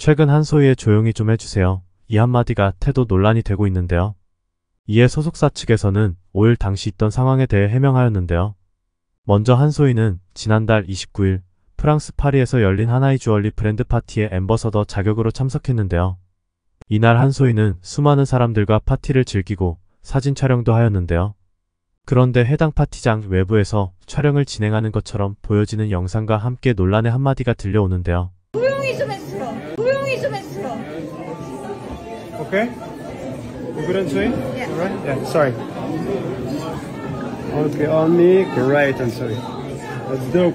최근 한소희의 조용히 좀 해주세요. 이 한마디가 태도 논란이 되고 있는데요. 이에 소속사 측에서는 5일 당시 있던 상황에 대해 해명하였는데요. 먼저 한소희는 지난달 29일 프랑스 파리에서 열린 하나의 주얼리 브랜드 파티에 엠버서더 자격으로 참석했는데요. 이날 한소희는 수많은 사람들과 파티를 즐기고 사진 촬영도 하였는데요. 그런데 해당 파티장 외부에서 촬영을 진행하는 것처럼 보여지는 영상과 함께 논란의 한마디가 들려오는데요. 조용히 좀 해. English m e t y o u good on Sui? Yeah. Alright? Yeah, sorry. Okay, on me. Great, I'm sorry. t h t s d o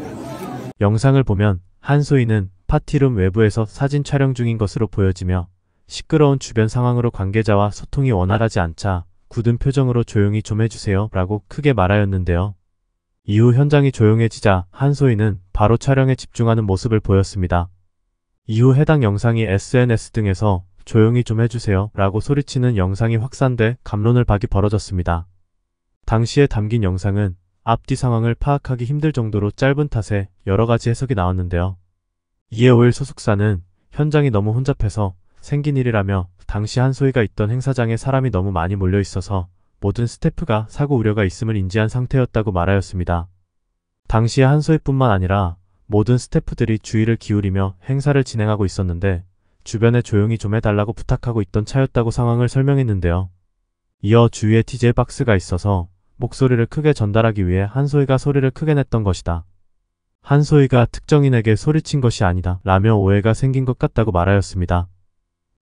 영상을 보면 한소희는 파티룸 외부에서 사진 촬영 중인 것으로 보여지며 시끄러운 주변 상황으로 관계자와 소통이 원활하지 않자 굳은 표정으로 조용히 좀 해주세요 라고 크게 말하였는데요. 이후 현장이 조용해지자 한소희는 바로 촬영에 집중하는 모습을 보였습니다. 이후 해당 영상이 SNS 등에서 조용히 좀 해주세요 라고 소리치는 영상이 확산돼 감론을 박이 벌어졌습니다. 당시에 담긴 영상은 앞뒤 상황을 파악하기 힘들 정도로 짧은 탓에 여러가지 해석이 나왔는데요. 이에 오일 소속사는 현장이 너무 혼잡해서 생긴 일이라며 당시 한소희가 있던 행사장에 사람이 너무 많이 몰려 있어서 모든 스태프가 사고 우려가 있음을 인지한 상태였다고 말하였습니다. 당시에 한소희뿐만 아니라 모든 스태프들이 주의를 기울이며 행사를 진행하고 있었는데 주변에 조용히 좀 해달라고 부탁하고 있던 차였다고 상황을 설명했는데요. 이어 주위에 TJ 박스가 있어서 목소리를 크게 전달하기 위해 한소희가 소리를 크게 냈던 것이다. 한소희가 특정인에게 소리친 것이 아니다 라며 오해가 생긴 것 같다고 말하였습니다.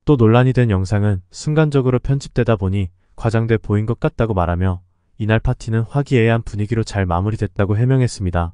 또 논란이 된 영상은 순간적으로 편집되다 보니 과장돼 보인 것 같다고 말하며 이날 파티는 화기애애한 분위기로 잘 마무리됐다고 해명했습니다.